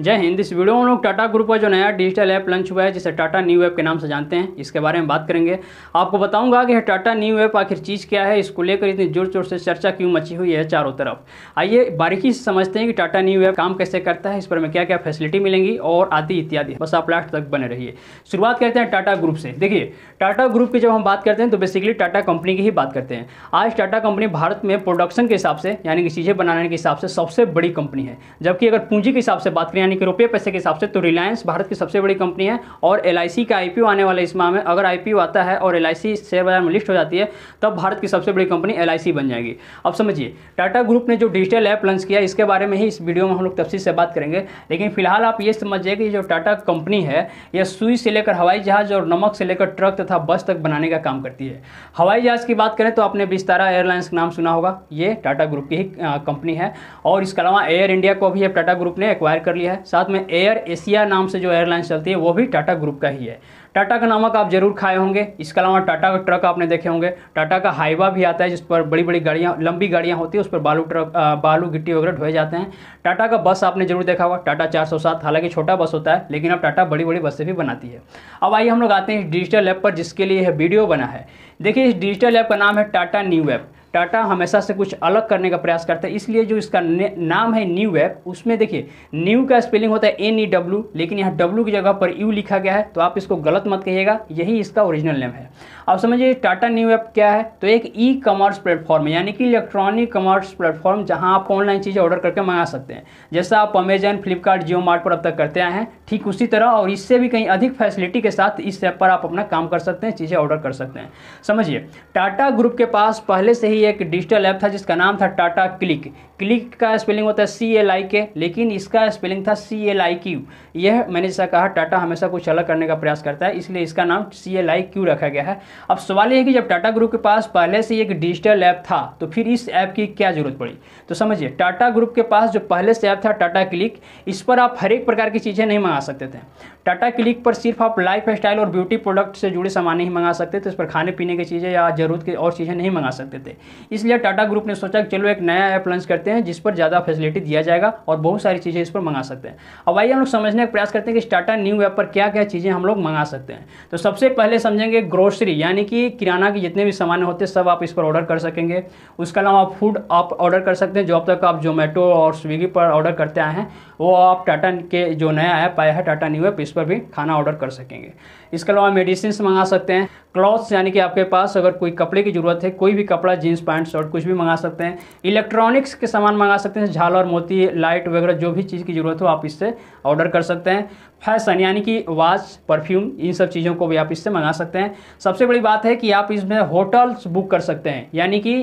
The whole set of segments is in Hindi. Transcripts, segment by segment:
जय हिंद इस वीडियो में हम लोग टाटा ग्रुप का जो नया डिजिटल ऐप लॉन्च हुआ है जिसे टाटा न्यू ऐप के नाम से जानते हैं इसके बारे में बात करेंगे आपको बताऊंगा कि टाटा न्यू ऐप आखिर चीज़ क्या है इसको लेकर इतनी जोर जोर से चर्चा क्यों मची हुई है चारों तरफ आइए बारीकी से समझते हैं कि टाटा न्यू ऐप काम कैसे करता है इस पर हमें क्या क्या फैसिलिटी मिलेंगी और आदि इत्यादि बस आप लास्ट तक बने रहिए शुरुआत करते हैं टाटा ग्रुप से देखिए टाटा ग्रुप की जब हम बात करते हैं तो बेसिकली टाटा कंपनी की ही बात करते हैं आज टाटा कंपनी भारत में प्रोडक्शन के हिसाब से यानी कि चीज़ें बनाने के हिसाब से सबसे बड़ी कंपनी है जबकि अगर पूंजी के हिसाब से बात करें यानी कि रुपये पैसे के हिसाब से तो रिलायंस भारत की सबसे बड़ी कंपनी है और एल का आई आने वाला इस माह में अगर आई आता है और एल शेयर बाजार में लिस्ट हो जाती है तब भारत की सबसे बड़ी कंपनी एल बन जाएगी अब समझिए टाटा ग्रुप ने जो डिजिटल ऐप लॉन्च किया इसके बारे में ही इस वीडियो में हम लोग तफसील से बात करेंगे लेकिन फिलहाल आप ये समझिए कि जो टाटा कंपनी है यह सुई से लेकर हवाई जहाज और नमक से लेकर ट्रक तथा बस तक बनाने का काम करती है हवाई जहाज की बात करें तो आपने विस्तारा एयरलाइंस का नाम सुना होगा ये टाटा ग्रुप की ही कंपनी है और इसके अलावा एयर इंडिया को भी अब टाटा ग्रुप ने एक्वायर कर लिया है साथ में एयर एशिया नाम से जो एयरलाइन चलती है वो भी टाटा ग्रुप का ही है टाटा का नामक आप जरूर खाए होंगे इसके अलावा टाटा का ट्रक आपने देखे होंगे टाटा का हाईवा भी आता है जिस पर बड़ी बड़ी गाड़ियाँ लंबी गाड़ियाँ होती है उस पर बालू ट्रक बालू गिट्टी वगैरह ढोए जाते हैं टाटा का बस आपने जरूर देखा होगा टाटा 407 हालांकि छोटा बस होता है लेकिन अब टाटा बड़ी बड़ी बसें भी बनाती है अब आइए हम लोग आते हैं इस डिजिटल ऐप पर जिसके लिए यह वीडियो बना है देखिए इस डिजिटल ऐप का नाम है टाटा न्यू ऐप टाटा हमेशा से कुछ अलग करने का प्रयास करता है इसलिए जो इसका नाम है न्यू ऐप उसमें देखिए न्यू का स्पेलिंग होता है एन ई डब्ल्यू लेकिन यहाँ डब्ल्यू की जगह पर यू लिखा गया है तो आप इसको गलत मत कहिएगा यही इसका ओरिजिनल नेम है आप समझिए टाटा न्यू ऐप क्या है तो एक ई कॉमर्स प्लेटफॉर्म है यानी कि इलेक्ट्रॉनिक कॉमर्स प्लेटफॉर्म जहाँ आप ऑनलाइन चीज़ें ऑर्डर करके मंगा सकते हैं जैसा आप अमेजन फ्लिपकार्ट जियो मार्ट पर अब तक करते आए हैं ठीक उसी तरह और इससे भी कहीं अधिक फैसिलिटी के साथ इस ऐप पर आप अपना काम कर सकते हैं चीज़ें ऑर्डर कर सकते हैं समझिए टाटा ग्रुप के पास पहले से ही एक डिजिटल ऐप था जिसका नाम था टाटा क्लिक क्लिक का स्पेलिंग होता है सी एल आई के लेकिन इसका स्पेलिंग था सी एल आई क्यू यह मैंने जैसा कहा टाटा हमेशा कुछ अलग करने का प्रयास करता है इसलिए इसका नाम सी एल आई क्यू रखा गया है अब सवाल यह है कि जब टाटा ग्रुप के पास पहले से ही एक डिजिटल ऐप था तो फिर इस ऐप की क्या जरूरत पड़ी तो समझिए टाटा ग्रुप के पास जो पहले से ऐप था टाटा क्लिक इस पर आप हर एक प्रकार की चीज़ें नहीं मांग मंगा सकते थे टाटा क्लिक पर सिर्फ आप लाइफ स्टाइल और ब्यूटी प्रोडक्ट से जुड़े सामान ही मंगा सकते थे इस पर खाने पीने की चीज़ें या ज़रूरत की और चीज़ें नहीं मंगा सकते थे इसलिए टाटा ग्रुप ने सोचा चलो एक नया ऐप लॉन्च करते हैं जिस पर ज़्यादा फैसिलिटी दिया जाएगा और बहुत सारी चीज़ें इस पर मंगा सकते हैं अब आइए हम लोग समझने का प्रयास करते हैं कि टाटा न्यू ऐप पर क्या क्या चीज़ें हम लोग मंगा सकते हैं तो सबसे पहले समझेंगे ग्रोसरी यानी कि किराना के जितने भी सामान होते हैं सब आप इस पर ऑर्डर कर सकेंगे उसके अलावा फूड आप ऑर्डर कर सकते हैं जो अब तक आप जोमेटो और स्विगी पर ऑर्डर करते आए हैं वो आप टाटा के जो नया ऐप आया आया है टाटा न्यू ऐप तो इस पर भी खाना ऑर्डर कर सकेंगे इसके अलावा मेडिसिन मंगा सकते हैं क्लॉथ्स यानी कि आपके पास अगर कोई कपड़े की ज़रूरत है कोई भी कपड़ा जीन्स पैंट शर्ट कुछ भी मंगा सकते हैं इलेक्ट्रॉनिक्स के सामान मंगा सकते हैं झालर और मोती लाइट वगैरह जो भी चीज़ की ज़रूरत हो आप इससे ऑर्डर कर सकते हैं फैशन यानी कि वॉच परफ्यूम इन सब चीज़ों को भी आप इससे मंगा सकते हैं सबसे बड़ी बात है कि आप इसमें होटल्स बुक कर सकते हैं यानी कि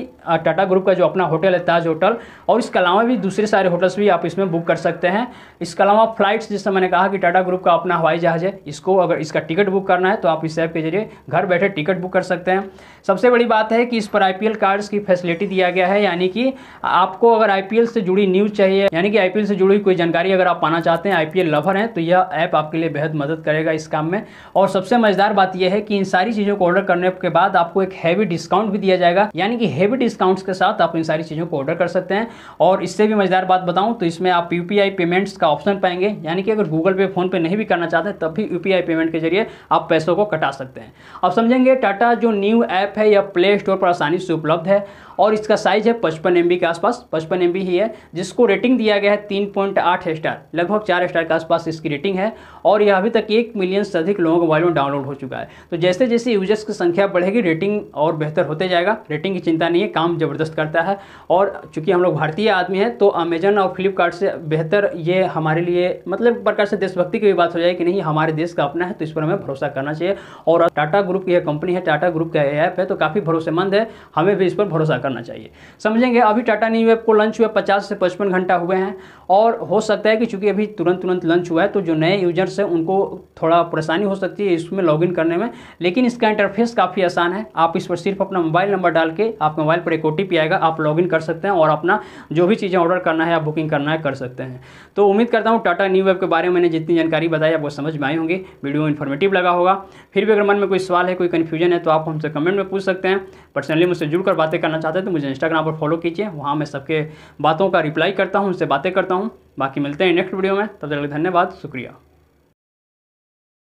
टाटा ग्रुप का जो अपना होटल है ताज होटल और इसके अलावा भी दूसरे सारे होटल्स भी आप इसमें बुक कर सकते हैं इसके अलावा फ्लाइट्स जिससे मैंने कहा कि टाटा ग्रुप का अपना हवाई जहाज़ है इसको अगर इसका टिकट बुक करना है तो आप इस ऐप के जरिए घर बैठे बैठे टिकट बुक कर सकते हैं सबसे बड़ी बात है कि इस पर आईपीएल कार्ड्स की फैसिलिटी दिया गया है यानी कि आपको अगर आईपीएल से जुड़ी न्यूज़ चाहिए यानी कि आईपीएल से जुड़ी कोई जानकारी अगर आप पाना चाहते हैं आईपीएल लवर हैं तो यह ऐप आपके लिए बेहद मदद करेगा इस काम में और सबसे मज़ेदार बात यह है कि इन सारी चीज़ों को ऑर्डर करने के बाद आपको एक हैवी डिस्काउंट भी दिया जाएगा यानी कि हैवी डिस्काउंट्स के साथ आप इन सारी चीज़ों को ऑर्डर कर सकते हैं और इससे भी मज़ेदार बात बताऊँ तो इसमें आप यू पेमेंट्स का ऑप्शन पाएंगे यानी कि अगर गूगल पे फोन पे नहीं भी करना चाहते तब भी यू पेमेंट के जरिए आप पैसों को कटा सकते हैं अब समझेंगे टाटा जो न्यू ऐप है यह प्ले स्टोर पर आसानी से उपलब्ध है और इसका साइज़ है पचपन एम के आसपास पचपन एम ही है जिसको रेटिंग दिया गया है तीन पॉइंट आठ स्टार लगभग चार स्टार के आसपास इसकी रेटिंग है और यह अभी तक एक मिलियन से अधिक लोगों के मोबाइल में डाउनलोड हो चुका है तो जैसे जैसे यूजर्स की संख्या बढ़ेगी रेटिंग और बेहतर होते जाएगा रेटिंग की चिंता नहीं है काम ज़बरदस्त करता है और चूँकि हम लोग भारतीय आदमी हैं तो अमेजन और फ्लिपकार्ट से बेहतर ये हमारे लिए मतलब प्रकार से देशभक्ति की भी बात हो जाए कि नहीं हमारे देश का अपना है तो इस पर हमें भरोसा करना चाहिए और टाटा ग्रुप की यह कंपनी है टाटा ग्रुप का यह ऐप है तो काफ़ी भरोसेमंद है हमें भी इस पर भरोसा करना चाहिए समझेंगे अभी टाटा न्यू वेब को लंच हुए पचास से पचपन घंटा हुए हैं और हो सकता है कि चूंकि अभी तुरंत तुरंत लंच हुआ है तो जो नए यूजर्स हैं उनको थोड़ा परेशानी हो सकती है इसमें लॉगिन करने में लेकिन इसका इंटरफेस काफ़ी आसान है आप इस पर सिर्फ अपना मोबाइल नंबर डाल के आपके मोबाइल पर एक ओ आएगा आप लॉगिन कर सकते हैं और अपना जो भी चीज़ें ऑर्डर करना है या बुकिंग करना है कर सकते हैं तो उम्मीद करता हूँ टाटा न्यू वेब के बारे में मैंने जितनी जानकारी बताई आपको समझ में आई होंगी वीडियो इन्फॉर्मेटिव लगा होगा फिर भी अगर मन में कोई सवाल है कोई कन्फ्यूजन है तो आप हमसे कमेंट में पूछ सकते हैं पर्सनली मुझसे जुड़कर बातें करना चाहते हैं हैं तो मुझे इंस्टाग्राम पर फॉलो कीजिए वहाँ मैं सबके बातों का रिप्लाई करता हूँ उनसे बातें करता हूँ बाकी मिलते हैं नेक्स्ट वीडियो में तब तक धन्यवाद शुक्रिया